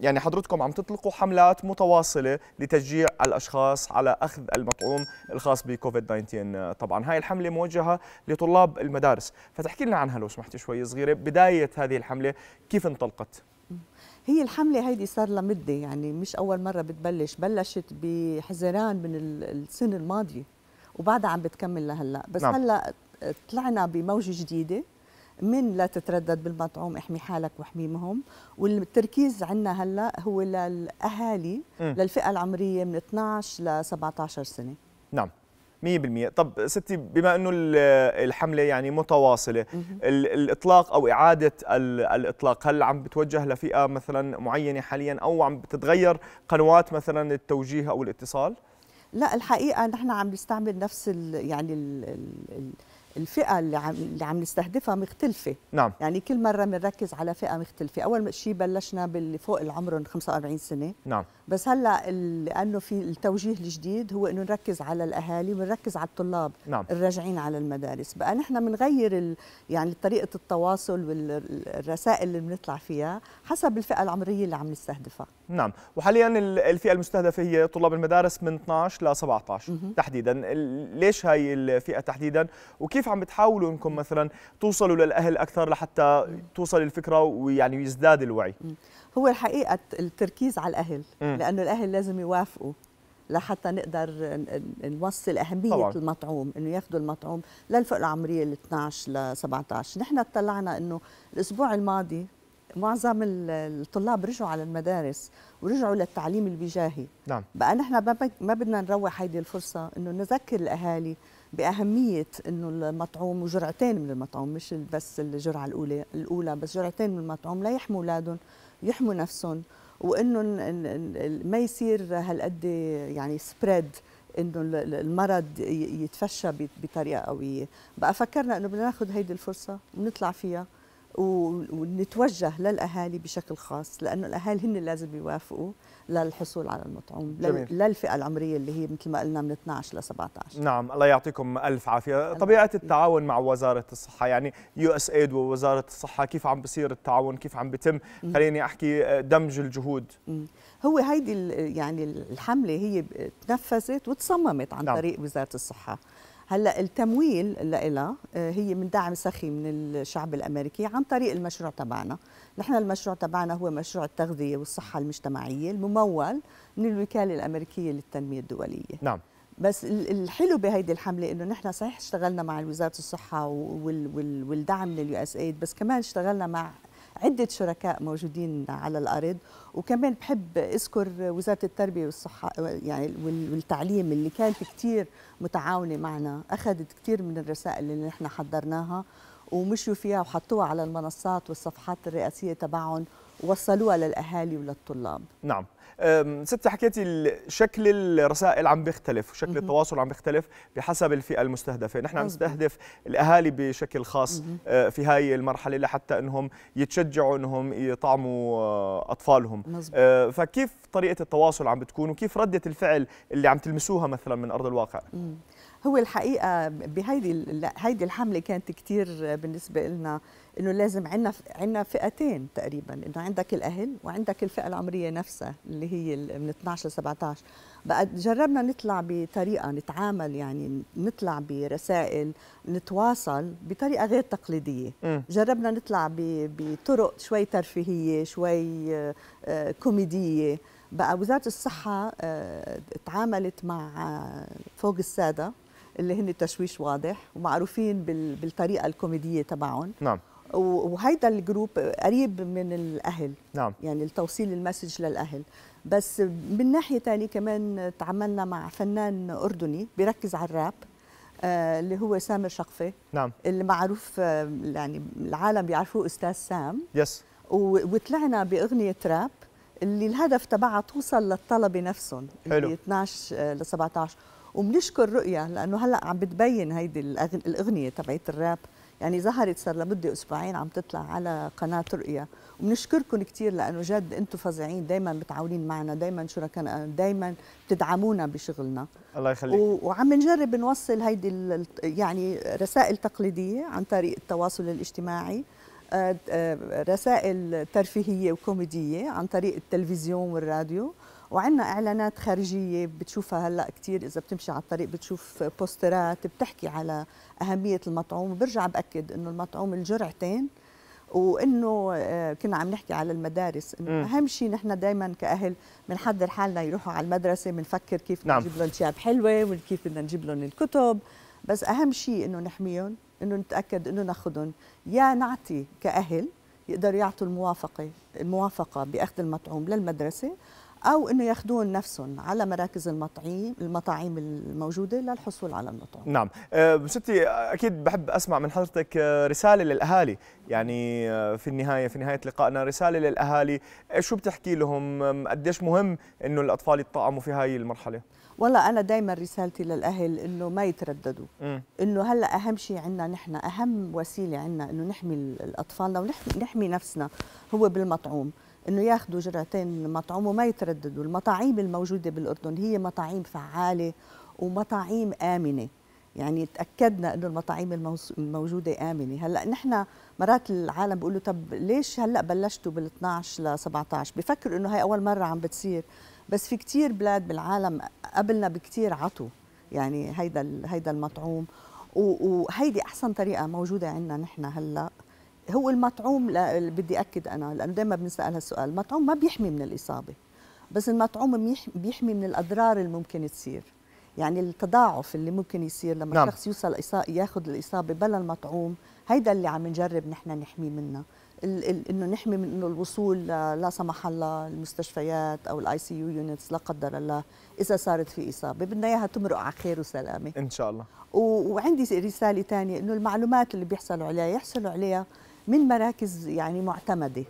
يعني حضرتكم عم تطلقوا حملات متواصلة لتشجيع الأشخاص على أخذ المطعوم الخاص بكوفيد 19 طبعا هاي الحملة موجهة لطلاب المدارس فتحكي لنا عنها لو سمحتي شوي صغيرة بداية هذه الحملة كيف انطلقت؟ هي الحملة هيدي صار لمدة يعني مش أول مرة بتبلش بلشت بحزيران من السنة الماضية وبعدها عم بتكمل لهلا بس نعم. هلا طلعنا بموجة جديدة من لا تتردد بالمطعوم احمي حالك واحمي مهم والتركيز عندنا هلا هو للاهالي م. للفئه العمريه من 12 ل 17 سنه نعم 100% طب ستي بما انه الحمله يعني متواصله الاطلاق او اعاده الاطلاق هل عم بتوجه لفئه مثلا معينه حاليا او عم بتتغير قنوات مثلا التوجيه او الاتصال لا الحقيقه نحن عم نستعمل نفس ال يعني ال ال الفئه اللي عم اللي عم نستهدفها مختلفه نعم يعني كل مره بنركز على فئه مختلفه اول شيء بلشنا باللي فوق العمر 45 سنه نعم بس هلا لانه في التوجيه الجديد هو انه نركز على الاهالي ونركز على الطلاب نعم. الراجعين على المدارس بقى نحن بنغير ال... يعني طريقه التواصل والرسائل اللي بنطلع فيها حسب الفئه العمريه اللي عم نستهدفها نعم وحاليا الفئه المستهدفه هي طلاب المدارس من 12 ل 17 مه. تحديدا ليش هاي الفئه تحديدا وكيف عم بتحاولوا انكم مثلا توصلوا للاهل اكثر لحتى توصل الفكره ويعني يزداد الوعي هو الحقيقه التركيز على الاهل لانه الاهل لازم يوافقوا لحتى نقدر نوصل أهمية طبعا. المطعوم إنه ياخذوا المطعوم للفئة العمرية ال 12 ل 17 نحن اطلعنا إنه الأسبوع الماضي معظم الطلاب رجعوا على المدارس ورجعوا للتعليم الوجاهي نعم بقى نحن ما بدنا نروح هيدي الفرصه انه نذكر الاهالي باهميه انه المطعوم وجرعتين من المطعوم مش بس الجرعه الاولى الاولى بس جرعتين من المطعوم ليحموا اولادهم يحموا نفسهم وانه ما يصير هالقد يعني سبريد انه المرض يتفشى بطريقه قويه بقى فكرنا انه بدنا ناخذ هيدي الفرصه ونطلع فيها ونتوجه للاهالي بشكل خاص لانه الاهالي هن لازم يوافقوا للحصول على المطعوم جميل. للفئه العمريه اللي هي مثل ما قلنا من 12 ل 17 نعم الله يعطيكم الف عافيه طبيعه التعاون مع وزاره الصحه يعني يو اس ايد ووزاره الصحه كيف عم بصير التعاون كيف عم بتم خليني احكي آه، دمج الجهود هو هيدي يعني الحمله هي تنفذت وتصممت عن نعم. طريق وزاره الصحه هلا التمويل لها آه، هي من دعم سخي من الشعب الامريكي عن طريق المشروع تبعنا نحن المشروع تبعنا هو مشروع التغذيه والصحه المجتمعيه الممول من الوكاله الامريكيه للتنميه الدوليه نعم بس الحلو بهيدي الحمله انه نحن صحيح اشتغلنا مع وزاره الصحه والدعم لليو اس إيه ايد بس كمان اشتغلنا مع عدة شركاء موجودين على الأرض وكمان بحب أذكر وزارة التربية والصحة يعني والتعليم اللي كانت كتير متعاونة معنا أخذت كتير من الرسائل اللي نحن حضرناها ومشوا فيها وحطوها على المنصات والصفحات الرئاسية تبعهم وصلوها للاهالي وللطلاب نعم ست حكيتي شكل الرسائل عم بيختلف وشكل التواصل عم بيختلف بحسب الفئه المستهدفه نحن عم نستهدف الاهالي بشكل خاص أه، في هاي المرحله لحتى انهم يتشجعوا انهم يطعموا أه، اطفالهم مزبوط. أه، فكيف طريقه التواصل عم بتكون وكيف رده الفعل اللي عم تلمسوها مثلا من ارض الواقع مم. هو الحقيقه بهيدي هيدي الحمله كانت كثير بالنسبه لنا انه لازم عندنا عندنا فئتين تقريبا انه عندك الاهل وعندك الفئه العمريه نفسها اللي هي من 12 ل 17 بقى جربنا نطلع بطريقه نتعامل يعني نطلع برسائل نتواصل بطريقه غير تقليديه جربنا نطلع بطرق شوي ترفيهيه شوي آه، كوميديه بقى وزاره الصحه آه، تعاملت مع فوق الساده اللي هن تشويش واضح ومعروفين بالطريقه الكوميديه تبعهم نعم وهيدا الجروب قريب من الاهل نعم يعني لتوصيل المسج للاهل بس من ناحيه ثانيه كمان تعاملنا مع فنان اردني بيركز على الراب آه اللي هو سامر شقفه نعم اللي معروف آه يعني العالم بيعرفوه استاذ سام يس وطلعنا باغنيه راب اللي الهدف تبعها توصل للطلبه نفسهم حلو اللي 12 ل 17 وبنشكر رؤيا لانه هلا عم بتبين هيدي الاغنيه تبعت الراب يعني ظهرت صار لمده اسبوعين عم تطلع على قناه رؤيا وبنشكركم كثير لانه جد انتم فظيعين دائما متعاونين معنا دائما شركاء دائما بتدعمونا بشغلنا الله يخليك و... وعم نجرب نوصل هيدي ال... يعني رسائل تقليديه عن طريق التواصل الاجتماعي آه، آه، رسائل ترفيهيه وكوميديه عن طريق التلفزيون والراديو وعندنا اعلانات خارجيه بتشوفها هلا كثير اذا بتمشي على الطريق بتشوف بوسترات بتحكي على اهميه المطعوم وبرجع باكد انه المطعوم الجرعتين وانه آه، كنا عم نحكي على المدارس انه اهم شيء نحن دائما كاهل بنحضر حالنا يروحوا على المدرسه بنفكر كيف نعم. نجيب لهم ثياب حلوه وكيف بدنا نجيب لهم الكتب بس اهم شيء انه نحميهم انه نتاكد انه ناخذهم يا نعطي كاهل يقدروا يعطوا الموافقه الموافقه باخذ المطعوم للمدرسه او انه ياخذون نفسهم على مراكز المطعيم المطاعيم الموجوده للحصول على المطعم نعم أه ستي اكيد بحب اسمع من حضرتك أه، رساله للاهالي يعني أه، في النهايه في نهايه لقائنا رساله للاهالي أه، شو بتحكي لهم قديش مهم انه الاطفال يتطعموا في هاي المرحله والله انا دائما رسالتي للاهل انه ما يترددوا انه هلا اهم شيء عندنا نحن اهم وسيله عندنا انه نحمي اطفالنا ونحمي نفسنا هو بالمطعوم انه ياخذوا جرعتين مطعوم وما يترددوا المطاعيم الموجوده بالاردن هي مطاعيم فعاله ومطاعيم امنه يعني تاكدنا انه المطاعيم الموجوده امنه هلا نحن مرات العالم بيقولوا طب ليش هلا بلشتوا بال12 ل17 بفكر انه هاي اول مره عم بتصير بس في كثير بلاد بالعالم قبلنا بكثير عطوا يعني هيدا هيدا المطعوم وهيدي احسن طريقه موجوده عندنا نحن هلا هو المطعوم لا بدي اكد انا لانه دائما بنسال هالسؤال المطعوم ما بيحمي من الاصابه بس المطعوم بيحمي من الاضرار اللي ممكن تصير يعني التضاعف اللي ممكن يصير لما نعم. الشخص يوصل ياخذ الاصابه بلا المطعوم هيدا اللي عم نجرب نحن نحميه منه انه نحمي من انه الوصول لا سمح الله المستشفيات او الاي سي يو يونتس لا قدر الله اذا صارت في اصابه بدنا اياها تمرق على خير وسلامه ان شاء الله وعندي رساله ثانيه انه المعلومات اللي بيحصلوا عليها يحصلوا عليها من مراكز يعني معتمده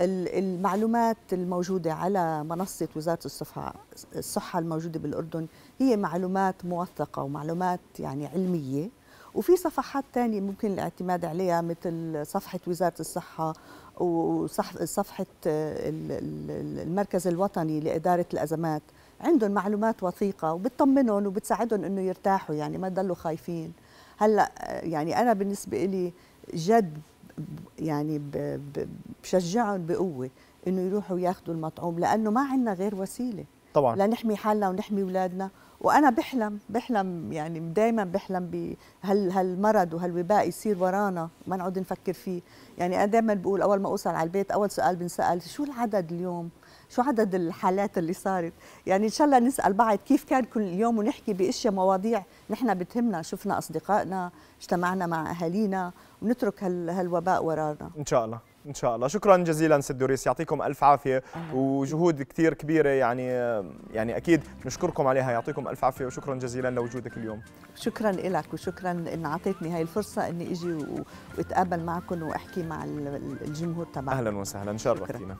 المعلومات الموجودة على منصة وزارة الصحة الصحة الموجودة بالأردن هي معلومات موثقة ومعلومات يعني علمية وفي صفحات تانية ممكن الاعتماد عليها مثل صفحة وزارة الصحة وصفحة المركز الوطني لإدارة الأزمات عندهم معلومات وثيقة وبتطمنهم وبتساعدهم إنه يرتاحوا يعني ما يضلوا خايفين هلأ يعني أنا بالنسبة لي جد يعني بشجعهم بقوه انه يروحوا ياخذوا المطعوم لانه ما عندنا غير وسيله طبعا لنحمي حالنا ونحمي اولادنا وانا بحلم بحلم يعني دائما بحلم بهال هالمرض وهالوباء يصير ورانا ما نقعد نفكر فيه يعني انا دائما بقول اول ما اوصل على البيت اول سؤال بنسال شو العدد اليوم شو عدد الحالات اللي صارت يعني ان شاء الله نسال بعض كيف كان كل يوم ونحكي باشياء مواضيع نحن بتهمنا شفنا اصدقائنا اجتمعنا مع اهالينا ونترك هال هالوباء ورانا ان شاء الله ان شاء الله شكرا جزيلا سيد دوريس يعطيكم الف عافيه وجهود كثير كبيره يعني يعني اكيد نشكركم عليها يعطيكم الف عافيه وشكرا جزيلا لوجودك اليوم شكرا لك وشكرا ان اعطيتني هاي الفرصه اني اجي واتقابل معكم واحكي مع الجمهور تبعكم اهلا وسهلا شرفتينا